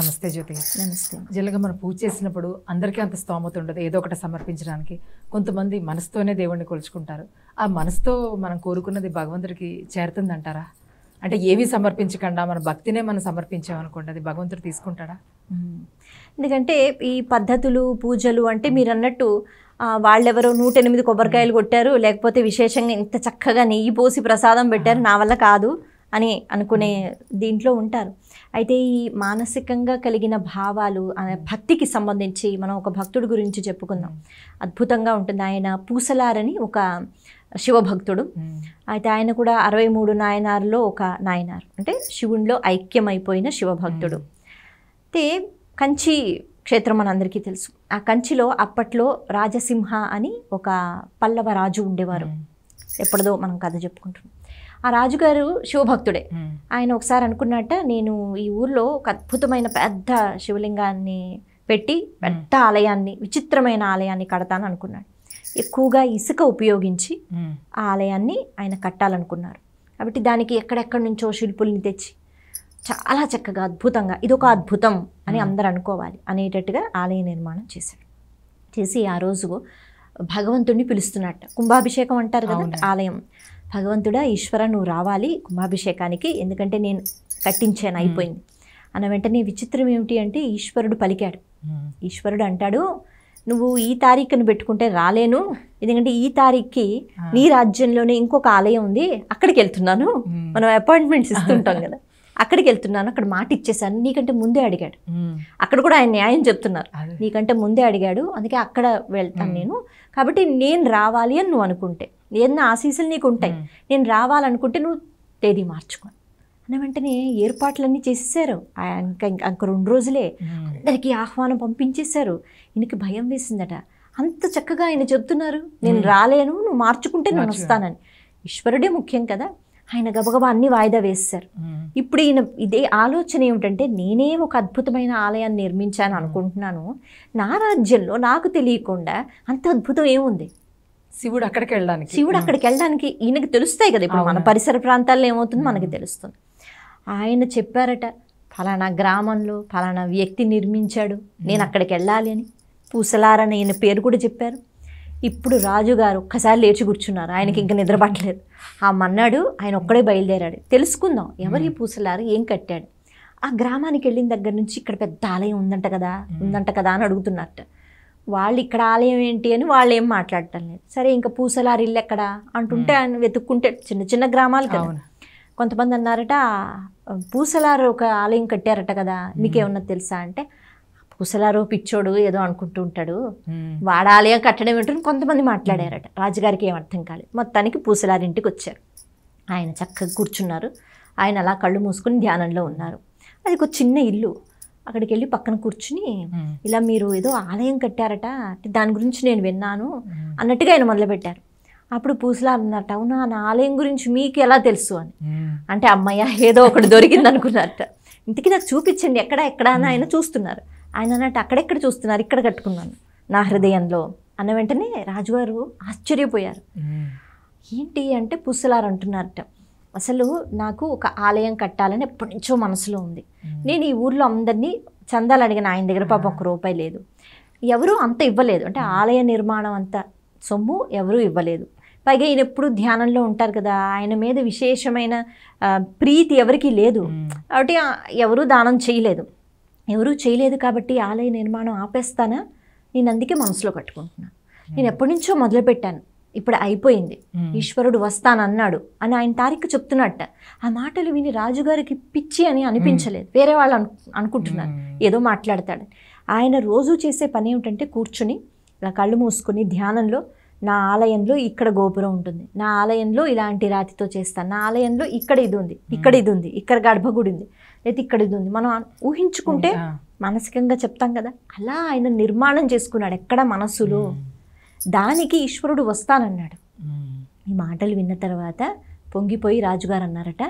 నమస్తే జ్యోతి నమస్తే జనరల్గా మనం పూజ చేసినప్పుడు అందరికీ అంత స్తోమత ఉండదు ఏదో ఒకటి సమర్పించడానికి కొంతమంది మనసుతోనే దేవుణ్ణి కొలుచుకుంటారు ఆ మనసుతో మనం కోరుకున్నది భగవంతుడికి చేరుతుందంటారా అంటే ఏవి సమర్పించకుండా మన భక్తినే మనం సమర్పించామనుకోండి అది భగవంతుడు తీసుకుంటాడా ఎందుకంటే ఈ పద్ధతులు పూజలు అంటే మీరు అన్నట్టు వాళ్ళెవరో నూట ఎనిమిది కొబ్బరికాయలు కొట్టారు లేకపోతే విశేషంగా ఇంత చక్కగా నెయ్యి పోసి ప్రసాదం పెట్టారు నా వల్ల కాదు అని అనుకునే దీంట్లో ఉంటారు అయితే ఈ మానసికంగా కలిగిన భావాలు భక్తికి సంబంధించి మనం ఒక భక్తుడి గురించి చెప్పుకుందాం అద్భుతంగా ఉంటుంది ఆయన పూసలారని ఒక శివభక్తుడు అయితే ఆయన కూడా అరవై మూడు నాయనారులో ఒక నాయనారు అంటే శివునిలో ఐక్యమైపోయిన శివభక్తుడు అయితే కంచి క్షేత్రం మనందరికీ తెలుసు ఆ కంచిలో అప్పట్లో రాజసింహ అని ఒక పల్లవ రాజు ఉండేవారు ఎప్పటిదో మనం కథ చెప్పుకుంటున్నాం ఆ రాజుగారు శివభక్తుడే ఆయన ఒకసారి అనుకున్నట్ట నేను ఈ ఊర్లో ఒక అద్భుతమైన పెద్ద శివలింగాన్ని పెట్టి పెద్ద ఆలయాన్ని విచిత్రమైన ఆలయాన్ని కడతాను అనుకున్నాడు ఎక్కువగా ఇసుక ఉపయోగించి ఆ ఆలయాన్ని ఆయన కట్టాలనుకున్నారు కాబట్టి దానికి ఎక్కడెక్కడి నుంచో శిల్పుల్ని తెచ్చి చాలా చక్కగా అద్భుతంగా ఇది ఒక అద్భుతం అని అందరు అనుకోవాలి అనేటట్టుగా ఆలయ నిర్మాణం చేశాడు చేసి ఆ రోజు భగవంతుణ్ణి పిలుస్తున్నట్ట కుంభాభిషేకం అంటారు కదా ఆలయం భగవంతుడా ఈశ్వర నువ్వు రావాలి కుంభాభిషేకానికి ఎందుకంటే నేను కట్టించాను అయిపోయింది అన్న వెంటనే విచిత్రం ఏమిటి అంటే ఈశ్వరుడు పలికాడు ఈశ్వరుడు అంటాడు నువ్వు ఈ తారీఖును పెట్టుకుంటే రాలేను ఎందుకంటే ఈ తారీఖుకి నీ రాజ్యంలోనే ఇంకొక ఆలయం ఉంది అక్కడికి వెళ్తున్నాను మనం అపాయింట్మెంట్స్ ఇస్తుంటాం కదా అక్కడికి వెళ్తున్నాను అక్కడ మాట ఇచ్చేసాను నీకంటే ముందే అడిగాడు అక్కడ కూడా ఆయన న్యాయం చెప్తున్నారు నీకంటే ముందే అడిగాడు అందుకే అక్కడ వెళ్తాను నేను కాబట్టి నేను రావాలి అని నువ్వు అనుకుంటే ఏదైనా ఆశీసులు నీకు ఉంటాయి నేను రావాలనుకుంటే నువ్వు తేదీ మార్చుకో అన్న వెంటనే ఏర్పాట్లన్నీ చేసేసారు ఇంకా రెండు రోజులే అందరికీ ఆహ్వానం పంపించేశారు ఈయనకి భయం వేసిందట అంత చక్కగా ఆయన చెప్తున్నారు నేను రాలేను నువ్వు మార్చుకుంటే నేను వస్తానని ఈశ్వరుడే ముఖ్యం కదా ఆయన గబగబా అన్ని వాయిదా వేస్తారు ఇప్పుడు ఈయన ఇదే ఆలోచన ఏమిటంటే నేనే ఒక అద్భుతమైన ఆలయాన్ని నిర్మించాను అనుకుంటున్నాను నా రాజ్యంలో నాకు తెలియకుండా అంత అద్భుతం ఏముంది శివుడు అక్కడికి వెళ్ళడానికి శివుడు అక్కడికి వెళ్ళడానికి ఈయనకి తెలుస్తాయి కదా ఇప్పుడు మన పరిసర ప్రాంతాల్లో ఏమవుతుంది మనకి తెలుస్తుంది ఆయన చెప్పారట ఫలానా గ్రామంలో ఫలానా వ్యక్తి నిర్మించాడు నేను అక్కడికి వెళ్ళాలి అని పూసలారని ఈయన పేరు కూడా చెప్పారు ఇప్పుడు రాజుగారు ఒక్కసారి లేచి కూర్చున్నారు ఆయనకి ఇంకా నిద్రపట్టలేదు ఆ మన్నాడు ఆయన ఒక్కడే బయలుదేరాడు తెలుసుకుందాం ఎవరికి పూసలారు ఏం కట్టాడు ఆ గ్రామానికి వెళ్ళిన దగ్గర నుంచి ఇక్కడ పెద్ద ఆలయం ఉందంట కదా ఉందంట కదా అని అడుగుతున్నట్ట వాళ్ళు ఇక్కడ ఆలయం ఏంటి అని వాళ్ళు ఏం మాట్లాడటం లేదు సరే ఇంకా పూసలారు ఇల్లు ఎక్కడ అంటుంటే ఆయన వెతుక్కుంటే చిన్న చిన్న గ్రామాలు కదా కొంతమంది అన్నారట పూసలారు ఒక ఆలయం కట్టారట కదా మీకేమన్నా తెలుసా అంటే కుసలారో పిచ్చోడు ఏదో అనుకుంటూ ఉంటాడు వాడాలి కట్టడం ఏమిటని కొంతమంది మాట్లాడారట రాజుగారికి ఏం అర్థం కాలేదు మొత్తానికి పూసలారింటికి వచ్చారు ఆయన చక్కగా కూర్చున్నారు ఆయన అలా కళ్ళు మూసుకుని ధ్యానంలో ఉన్నారు అది ఒక చిన్న ఇల్లు అక్కడికి వెళ్ళి పక్కన కూర్చుని ఇలా మీరు ఏదో ఆలయం కట్టారట దాని గురించి నేను విన్నాను అన్నట్టుగా ఆయన మొదలుపెట్టారు అప్పుడు పూసలా అన్నట్టు అవునా నా ఆలయం గురించి మీకు ఎలా తెలుసు అని అంటే అమ్మయ్య ఏదో ఒకటి దొరికింది అనుకున్నారట ఇంతకీ నాకు చూపించండి ఎక్కడ ఎక్కడ అని ఆయన చూస్తున్నారు ఆయన అన్నట్టు అక్కడెక్కడ చూస్తున్నారు ఇక్కడ కట్టుకున్నాను నా హృదయంలో అన్న వెంటనే రాజుగారు ఆశ్చర్యపోయారు ఏంటి అంటే పుస్సలారు అంటున్నారట అసలు నాకు ఒక ఆలయం కట్టాలని ఎప్పటి నుంచో మనసులో ఉంది నేను ఈ ఊర్లో అందరినీ చందాలు అడిగిన ఆయన దగ్గర పాపం ఒక రూపాయి లేదు ఎవరూ అంత ఇవ్వలేదు అంటే ఆలయ నిర్మాణం అంత సొమ్ము ఎవరూ ఇవ్వలేదు పైగా ఈయన ఎప్పుడు ధ్యానంలో ఉంటారు కదా ఆయన మీద విశేషమైన ప్రీతి ఎవరికీ లేదు కాబట్టి ఎవరూ దానం చేయలేదు ఎవరూ చేయలేదు కాబట్టి ఆలయ నిర్మాణం ఆపేస్తానా నేను అందుకే మనసులో కట్టుకుంటున్నాను నేను hmm. ఎప్పటి నుంచో మొదలుపెట్టాను ఇప్పుడు అయిపోయింది hmm. ఈశ్వరుడు వస్తానన్నాడు అని ఆయన తారీఖు చెప్తున్నట్ట ఆ మాటలు విని రాజుగారికి పిచ్చి అని అనిపించలేదు hmm. వేరే వాళ్ళు అను అనుకుంటున్నారు ఏదో మాట్లాడతాడు ఆయన రోజు చేసే పని ఏమిటంటే కూర్చుని ఇలా కళ్ళు మూసుకుని ధ్యానంలో నా ఆలయంలో ఇక్కడ గోపురం ఉంటుంది నా ఆలయంలో ఇలాంటి రాతితో చేస్తాను నా ఆలయంలో ఇక్కడ ఇది ఉంది ఇక్కడ ఇది ఉంది ఇక్కడ గర్భగుడి ఉంది లేదా ఇక్కడ ఇది ఉంది మనం ఊహించుకుంటే మానసికంగా చెప్తాం కదా అలా ఆయన నిర్మాణం చేసుకున్నాడు ఎక్కడ మనస్సులో దానికి ఈశ్వరుడు వస్తానన్నాడు ఈ మాటలు విన్న తర్వాత పొంగిపోయి రాజుగారు అన్నారట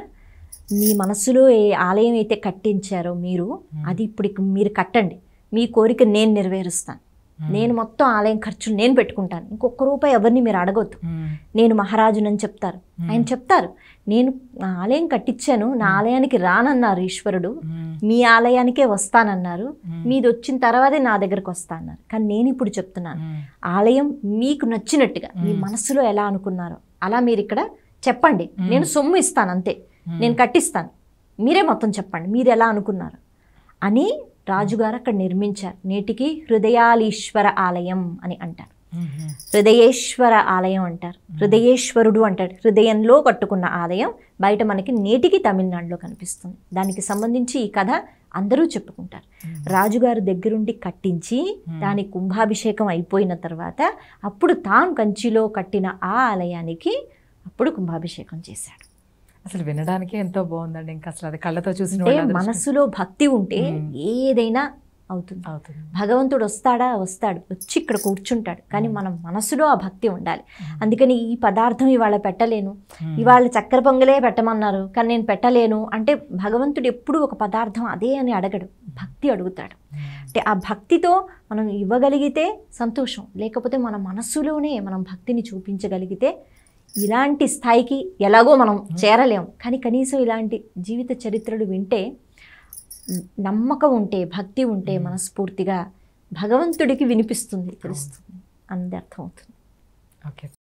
మీ మనస్సులో ఏ ఆలయం అయితే కట్టించారో మీరు అది ఇప్పుడు మీరు కట్టండి మీ కోరిక నేను నెరవేరుస్తాను Hmm. నేను మొత్తం ఆలయం ఖర్చులు నేను పెట్టుకుంటాను ఇంకొక రూపాయి ఎవరిని మీరు అడగొద్దు hmm. నేను మహారాజునని చెప్తారు hmm. ఆయన చెప్తారు నేను ఆలయం కట్టించాను నా ఆలయానికి రానన్నారు ఈశ్వరుడు మీ ఆలయానికే వస్తానన్నారు మీది వచ్చిన తర్వాతే నా దగ్గరకు వస్తా అన్నారు కానీ నేను ఇప్పుడు చెప్తున్నాను ఆలయం మీకు నచ్చినట్టుగా మీ మనసులో ఎలా అనుకున్నారో అలా మీరు ఇక్కడ చెప్పండి నేను సొమ్ము ఇస్తాను అంతే నేను కట్టిస్తాను మీరే మొత్తం చెప్పండి మీరు ఎలా అనుకున్నారు అని రాజుగారు అక్కడ నిర్మించారు నేటికి హృదయాలీశ్వర ఆలయం అని అంటారు హృదయేశ్వర ఆలయం అంటారు హృదయేశ్వరుడు అంటాడు హృదయంలో కట్టుకున్న ఆలయం బయట మనకి నేటికి తమిళనాడులో కనిపిస్తుంది దానికి సంబంధించి ఈ కథ అందరూ చెప్పుకుంటారు రాజుగారు దగ్గరుండి కట్టించి దాని కుంభాభిషేకం అయిపోయిన తర్వాత అప్పుడు తాను కంచిలో కట్టిన ఆ ఆలయానికి అప్పుడు కుంభాభిషేకం చేశాడు అసలు వినడానికి ఎంతో బాగుందండి ఇంకా అసలు అది కళ్ళతో చూసిన మనసులో భక్తి ఉంటే ఏదైనా అవుతుంది అవుతుంది భగవంతుడు వస్తాడా వస్తాడు వచ్చి ఇక్కడ కూర్చుంటాడు కానీ మన మనసులో ఆ భక్తి ఉండాలి అందుకని ఈ పదార్థం ఇవాళ పెట్టలేను ఇవాళ చక్కెర పొంగలే పెట్టమన్నారు కానీ నేను పెట్టలేను అంటే భగవంతుడు ఎప్పుడు ఒక పదార్థం అదే అని అడగడు భక్తి అడుగుతాడు అంటే ఆ భక్తితో మనం ఇవ్వగలిగితే సంతోషం లేకపోతే మన మనస్సులోనే మనం భక్తిని చూపించగలిగితే ఇలాంటి స్థాయికి ఎలాగో మనం చేరలేం కానీ కనీసం ఇలాంటి జీవిత చరిత్రలు వింటే నమ్మకం ఉంటే భక్తి ఉంటే మనస్ఫూర్తిగా భగవంతుడికి వినిపిస్తుంది తెలుస్తుంది అందర్థం అర్థమవుతుంది ఓకే